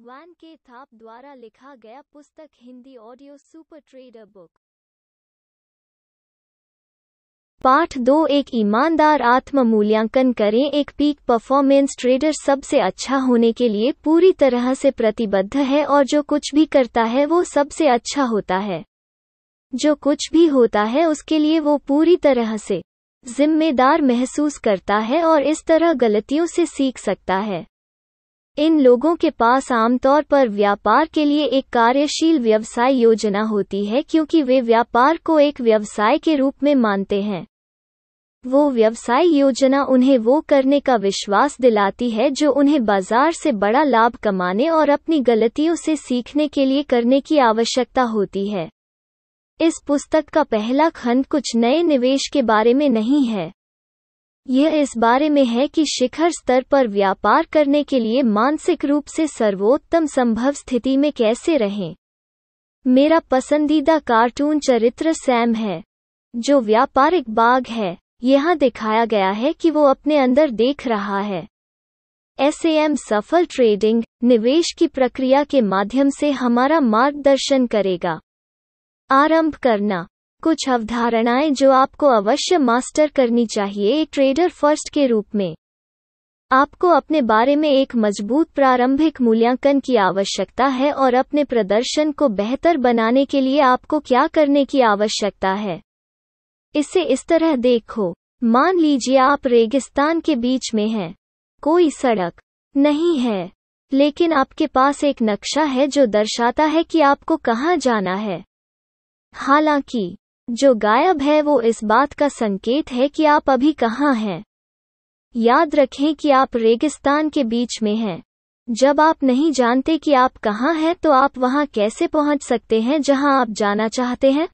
van के थाप द्वारा लिखा गया पुस्तक Hindi audio super trader book पाठ दो एक ईमानदार आत्म मूल्यांकन करें एक पीक परफॉर्मेंस ट्रेडर सबसे अच्छा होने के लिए पूरी तरह से प्रतिबद्ध है और जो कुछ भी करता है वो सबसे अच्छा होता है जो कुछ भी होता है उसके लिए वो पूरी तरह से जिम्मेदार महसूस करता है और इस तरह गलतियों से सीख सकता है इन लोगों के पास आमतौर पर व्यापार के लिए एक कार्यशील व्यवसाय योजना होती है क्योंकि वे व्यापार को एक व्यवसाय के रूप में मानते हैं वो व्यवसाय योजना उन्हें वो करने का विश्वास दिलाती है जो उन्हें बाजार से बड़ा लाभ कमाने और अपनी गलतियों से सीखने के लिए करने की आवश्यकता होती है इस पुस्तक का पहला खंड कुछ नए निवेश के बारे में नहीं है यह इस बारे में है कि शिखर स्तर पर व्यापार करने के लिए मानसिक रूप से सर्वोत्तम संभव स्थिति में कैसे रहें मेरा पसंदीदा कार्टून चरित्र सैम है जो व्यापारिक बाघ है यहाँ दिखाया गया है कि वो अपने अंदर देख रहा है एम सफल ट्रेडिंग निवेश की प्रक्रिया के माध्यम से हमारा मार्गदर्शन करेगा आरंभ करना कुछ अवधारणाएं जो आपको अवश्य मास्टर करनी चाहिए एक ट्रेडर फर्स्ट के रूप में आपको अपने बारे में एक मजबूत प्रारंभिक मूल्यांकन की आवश्यकता है और अपने प्रदर्शन को बेहतर बनाने के लिए आपको क्या करने की आवश्यकता है इसे इस तरह देखो मान लीजिए आप रेगिस्तान के बीच में हैं कोई सड़क नहीं है लेकिन आपके पास एक नक्शा है जो दर्शाता है कि आपको कहाँ जाना है हालांकि जो गायब है वो इस बात का संकेत है कि आप अभी कहाँ हैं याद रखें कि आप रेगिस्तान के बीच में हैं जब आप नहीं जानते कि आप कहाँ हैं तो आप वहाँ कैसे पहुँच सकते हैं जहाँ आप जाना चाहते हैं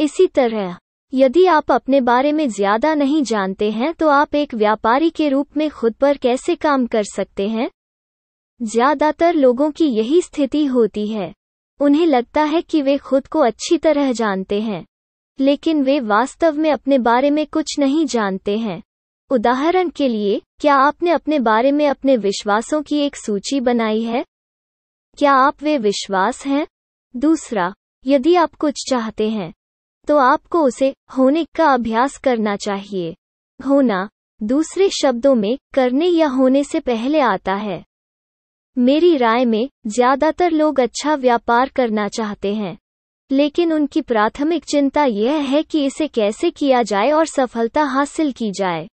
इसी तरह यदि आप अपने बारे में ज्यादा नहीं जानते हैं तो आप एक व्यापारी के रूप में खुद पर कैसे काम कर सकते हैं ज्यादातर लोगों की यही स्थिति होती है उन्हें लगता है कि वे खुद को अच्छी तरह जानते हैं लेकिन वे वास्तव में अपने बारे में कुछ नहीं जानते हैं उदाहरण के लिए क्या आपने अपने बारे में अपने विश्वासों की एक सूची बनाई है क्या आप वे विश्वास हैं दूसरा यदि आप कुछ चाहते हैं तो आपको उसे होने का अभ्यास करना चाहिए होना दूसरे शब्दों में करने या होने से पहले आता है मेरी राय में ज्यादातर लोग अच्छा व्यापार करना चाहते हैं लेकिन उनकी प्राथमिक चिंता यह है कि इसे कैसे किया जाए और सफलता हासिल की जाए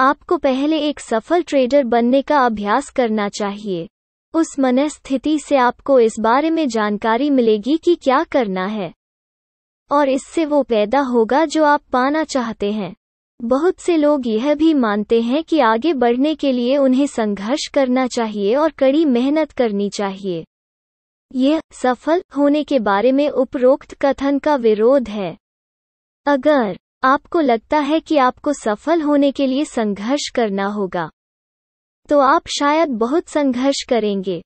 आपको पहले एक सफल ट्रेडर बनने का अभ्यास करना चाहिए उस मनस्थिति से आपको इस बारे में जानकारी मिलेगी कि क्या करना है और इससे वो पैदा होगा जो आप पाना चाहते हैं बहुत से लोग यह भी मानते हैं कि आगे बढ़ने के लिए उन्हें संघर्ष करना चाहिए और कड़ी मेहनत करनी चाहिए यह सफल होने के बारे में उपरोक्त कथन का विरोध है अगर आपको लगता है कि आपको सफल होने के लिए संघर्ष करना होगा तो आप शायद बहुत संघर्ष करेंगे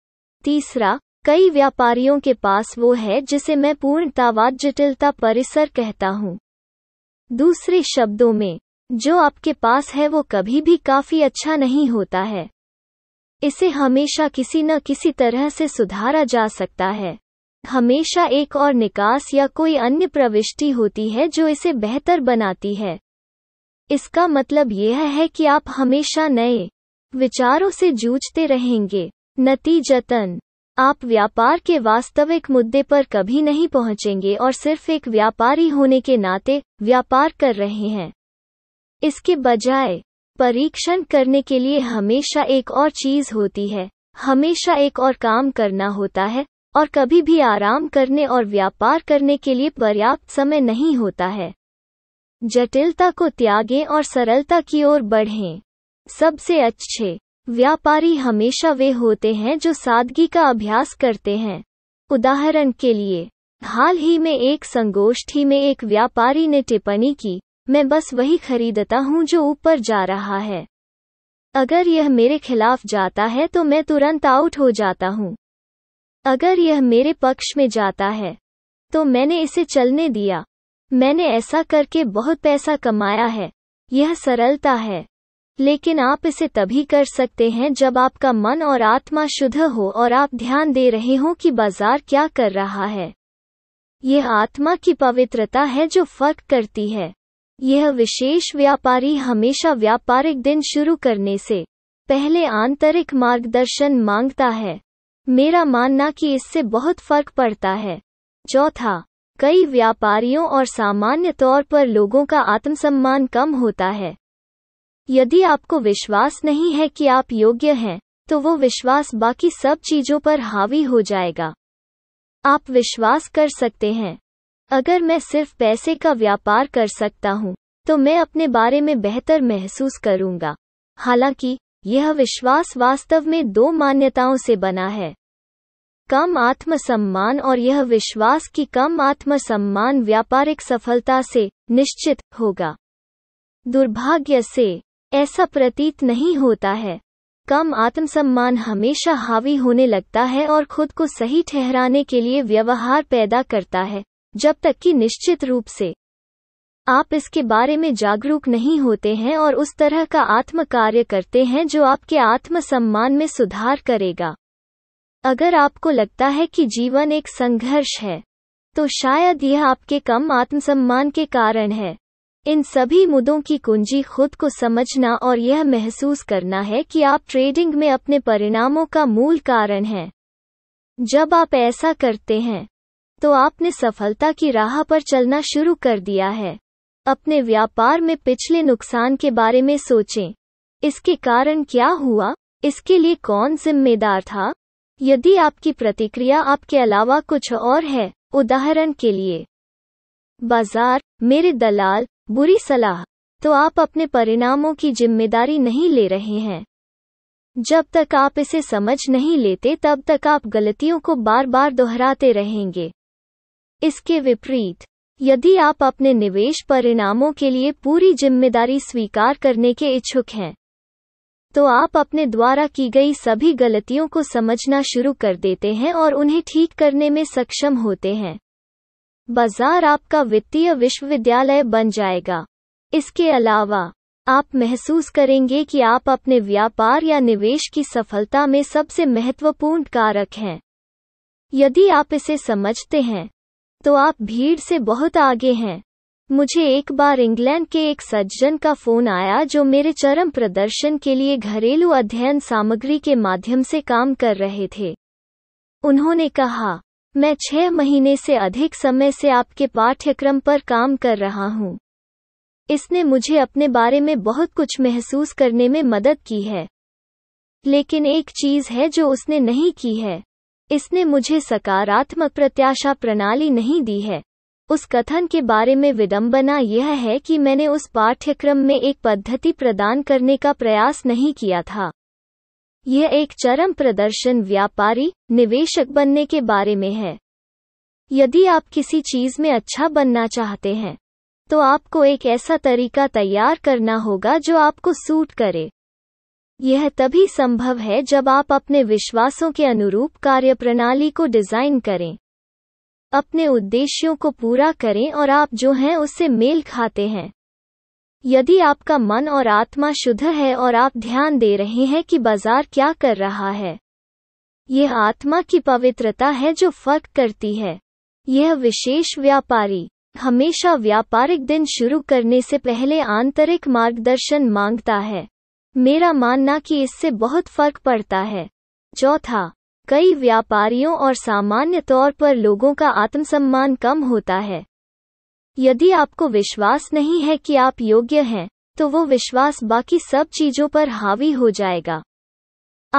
तीसरा कई व्यापारियों के पास वो है जिसे मैं पूर्णतावाद जटिलता परिसर कहता हूँ दूसरे शब्दों में जो आपके पास है वो कभी भी काफी अच्छा नहीं होता है इसे हमेशा किसी न किसी तरह से सुधारा जा सकता है हमेशा एक और निकास या कोई अन्य प्रविष्टि होती है जो इसे बेहतर बनाती है इसका मतलब यह है कि आप हमेशा नए विचारों से जूझते रहेंगे नतीजतन आप व्यापार के वास्तविक मुद्दे पर कभी नहीं पहुंचेंगे और सिर्फ एक व्यापारी होने के नाते व्यापार कर रहे हैं इसके बजाय परीक्षण करने के लिए हमेशा एक और चीज होती है हमेशा एक और काम करना होता है और कभी भी आराम करने और व्यापार करने के लिए पर्याप्त समय नहीं होता है जटिलता को त्यागें और सरलता की ओर बढ़ें सबसे अच्छे व्यापारी हमेशा वे होते हैं जो सादगी का अभ्यास करते हैं उदाहरण के लिए हाल ही में एक संगोष्ठी में एक व्यापारी ने टिप्पणी की मैं बस वही खरीदता हूँ जो ऊपर जा रहा है अगर यह मेरे खिलाफ जाता है तो मैं तुरंत आउट हो जाता हूँ अगर यह मेरे पक्ष में जाता है तो मैंने इसे चलने दिया मैंने ऐसा करके बहुत पैसा कमाया है यह सरलता है लेकिन आप इसे तभी कर सकते हैं जब आपका मन और आत्मा शुद्ध हो और आप ध्यान दे रहे हो कि बाजार क्या कर रहा है यह आत्मा की पवित्रता है जो फर्क करती है यह विशेष व्यापारी हमेशा व्यापारिक दिन शुरू करने से पहले आंतरिक मार्गदर्शन मांगता है मेरा मानना कि इससे बहुत फर्क पड़ता है चौथा कई व्यापारियों और सामान्य तौर पर लोगों का आत्मसम्मान कम होता है यदि आपको विश्वास नहीं है कि आप योग्य हैं तो वो विश्वास बाकी सब चीजों पर हावी हो जाएगा आप विश्वास कर सकते हैं अगर मैं सिर्फ पैसे का व्यापार कर सकता हूँ तो मैं अपने बारे में बेहतर महसूस करूँगा हालांकि यह विश्वास वास्तव में दो मान्यताओं से बना है कम आत्मसम्मान और यह विश्वास कि कम आत्मसम्मान व्यापारिक सफलता से निश्चित होगा दुर्भाग्य से ऐसा प्रतीत नहीं होता है कम आत्मसम्मान हमेशा हावी होने लगता है और खुद को सही ठहराने के लिए व्यवहार पैदा करता है जब तक कि निश्चित रूप से आप इसके बारे में जागरूक नहीं होते हैं और उस तरह का आत्म कार्य करते हैं जो आपके आत्म सम्मान में सुधार करेगा अगर आपको लगता है कि जीवन एक संघर्ष है तो शायद यह आपके कम आत्मसम्मान के कारण है इन सभी मुद्दों की कुंजी खुद को समझना और यह महसूस करना है कि आप ट्रेडिंग में अपने परिणामों का मूल कारण हैं जब आप ऐसा करते हैं तो आपने सफलता की राह पर चलना शुरू कर दिया है अपने व्यापार में पिछले नुकसान के बारे में सोचें इसके कारण क्या हुआ इसके लिए कौन जिम्मेदार था यदि आपकी प्रतिक्रिया आपके अलावा कुछ और है उदाहरण के लिए बाजार मेरे दलाल बुरी सलाह तो आप अपने परिणामों की जिम्मेदारी नहीं ले रहे हैं जब तक आप इसे समझ नहीं लेते तब तक आप गलतियों को बार बार दोहराते रहेंगे इसके विपरीत यदि आप अपने निवेश परिणामों के लिए पूरी जिम्मेदारी स्वीकार करने के इच्छुक हैं तो आप अपने द्वारा की गई सभी गलतियों को समझना शुरू कर देते हैं और उन्हें ठीक करने में सक्षम होते हैं बाजार आपका वित्तीय विश्वविद्यालय बन जाएगा इसके अलावा आप महसूस करेंगे कि आप अपने व्यापार या निवेश की सफलता में सबसे महत्वपूर्ण कारक हैं यदि आप इसे समझते हैं तो आप भीड़ से बहुत आगे हैं मुझे एक बार इंग्लैंड के एक सज्जन का फोन आया जो मेरे चरम प्रदर्शन के लिए घरेलू अध्ययन सामग्री के माध्यम से काम कर रहे थे उन्होंने कहा मैं छह महीने से अधिक समय से आपके पाठ्यक्रम पर काम कर रहा हूँ इसने मुझे अपने बारे में बहुत कुछ महसूस करने में मदद की है लेकिन एक चीज है जो उसने नहीं की है इसने मुझे सकारात्मक प्रत्याशा प्रणाली नहीं दी है उस कथन के बारे में विडंबना यह है कि मैंने उस पाठ्यक्रम में एक पद्धति प्रदान करने का प्रयास नहीं किया था यह एक चरम प्रदर्शन व्यापारी निवेशक बनने के बारे में है यदि आप किसी चीज में अच्छा बनना चाहते हैं तो आपको एक ऐसा तरीका तैयार करना होगा जो आपको सूट करे यह तभी संभव है जब आप अपने विश्वासों के अनुरूप कार्यप्रणाली को डिजाइन करें अपने उद्देश्यों को पूरा करें और आप जो हैं उससे मेल खाते हैं यदि आपका मन और आत्मा शुद्ध है और आप ध्यान दे रहे हैं कि बाजार क्या कर रहा है यह आत्मा की पवित्रता है जो फर्क करती है यह विशेष व्यापारी हमेशा व्यापारिक दिन शुरू करने से पहले आंतरिक मार्गदर्शन मांगता है मेरा मानना कि इससे बहुत फर्क पड़ता है चौथा कई व्यापारियों और सामान्य तौर पर लोगों का आत्मसम्मान कम होता है यदि आपको विश्वास नहीं है कि आप योग्य हैं तो वो विश्वास बाकी सब चीजों पर हावी हो जाएगा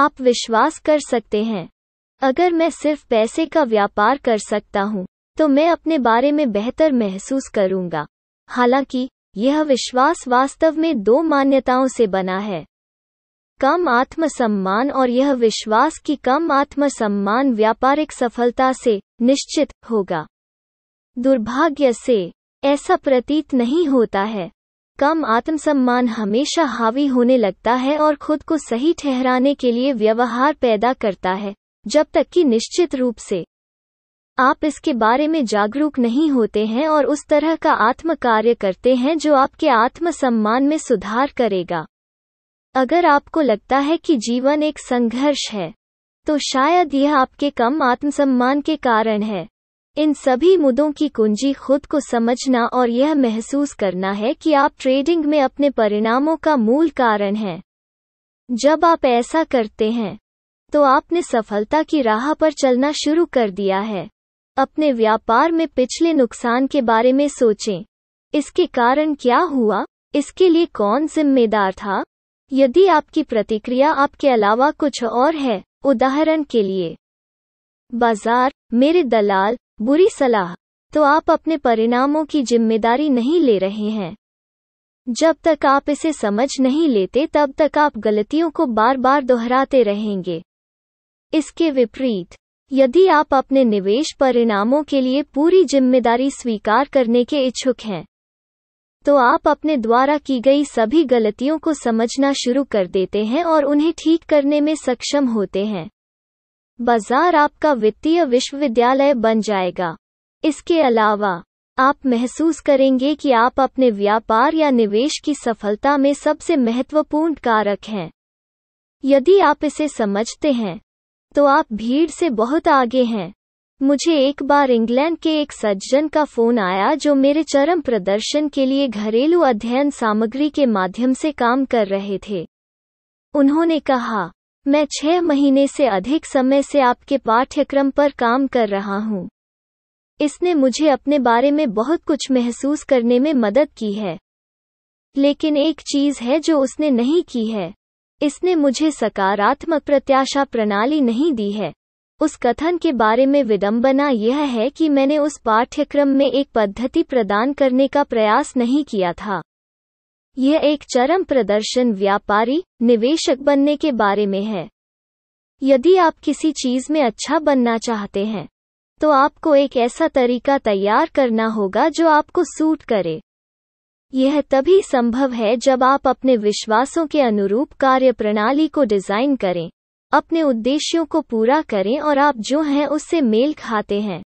आप विश्वास कर सकते हैं अगर मैं सिर्फ पैसे का व्यापार कर सकता हूँ तो मैं अपने बारे में बेहतर महसूस करूँगा हालांकि यह विश्वास वास्तव में दो मान्यताओं से बना है कम आत्मसम्मान और यह विश्वास कि कम आत्मसम्मान व्यापारिक सफलता से निश्चित होगा दुर्भाग्य से ऐसा प्रतीत नहीं होता है कम आत्मसम्मान हमेशा हावी होने लगता है और खुद को सही ठहराने के लिए व्यवहार पैदा करता है जब तक कि निश्चित रूप से आप इसके बारे में जागरूक नहीं होते हैं और उस तरह का आत्म कार्य करते हैं जो आपके आत्म सम्मान में सुधार करेगा अगर आपको लगता है कि जीवन एक संघर्ष है तो शायद यह आपके कम आत्मसम्मान के कारण है इन सभी मुद्दों की कुंजी खुद को समझना और यह महसूस करना है कि आप ट्रेडिंग में अपने परिणामों का मूल कारण हैं जब आप ऐसा करते हैं तो आपने सफलता की राह पर चलना शुरू कर दिया है अपने व्यापार में पिछले नुकसान के बारे में सोचें इसके कारण क्या हुआ इसके लिए कौन जिम्मेदार था यदि आपकी प्रतिक्रिया आपके अलावा कुछ और है उदाहरण के लिए बाजार मेरे दलाल बुरी सलाह तो आप अपने परिणामों की जिम्मेदारी नहीं ले रहे हैं जब तक आप इसे समझ नहीं लेते तब तक आप गलतियों को बार बार दोहराते रहेंगे इसके विपरीत यदि आप अपने निवेश परिणामों के लिए पूरी जिम्मेदारी स्वीकार करने के इच्छुक हैं तो आप अपने द्वारा की गई सभी गलतियों को समझना शुरू कर देते हैं और उन्हें ठीक करने में सक्षम होते हैं बाजार आपका वित्तीय विश्वविद्यालय बन जाएगा इसके अलावा आप महसूस करेंगे कि आप अपने व्यापार या निवेश की सफलता में सबसे महत्वपूर्ण कारक हैं यदि आप इसे समझते हैं तो आप भीड़ से बहुत आगे हैं मुझे एक बार इंग्लैंड के एक सज्जन का फोन आया जो मेरे चरम प्रदर्शन के लिए घरेलू अध्ययन सामग्री के माध्यम से काम कर रहे थे उन्होंने कहा मैं छह महीने से अधिक समय से आपके पाठ्यक्रम पर काम कर रहा हूँ इसने मुझे अपने बारे में बहुत कुछ महसूस करने में मदद की है लेकिन एक चीज है जो उसने नहीं की है इसने मुझे सकारात्मक प्रत्याशा प्रणाली नहीं दी है उस कथन के बारे में विडंबना यह है कि मैंने उस पाठ्यक्रम में एक पद्धति प्रदान करने का प्रयास नहीं किया था यह एक चरम प्रदर्शन व्यापारी निवेशक बनने के बारे में है यदि आप किसी चीज में अच्छा बनना चाहते हैं तो आपको एक ऐसा तरीका तैयार करना होगा जो आपको सूट करे यह तभी संभव है जब आप अपने विश्वासों के अनुरूप कार्य प्रणाली को डिजाइन करें अपने उद्देश्यों को पूरा करें और आप जो हैं उससे मेल खाते हैं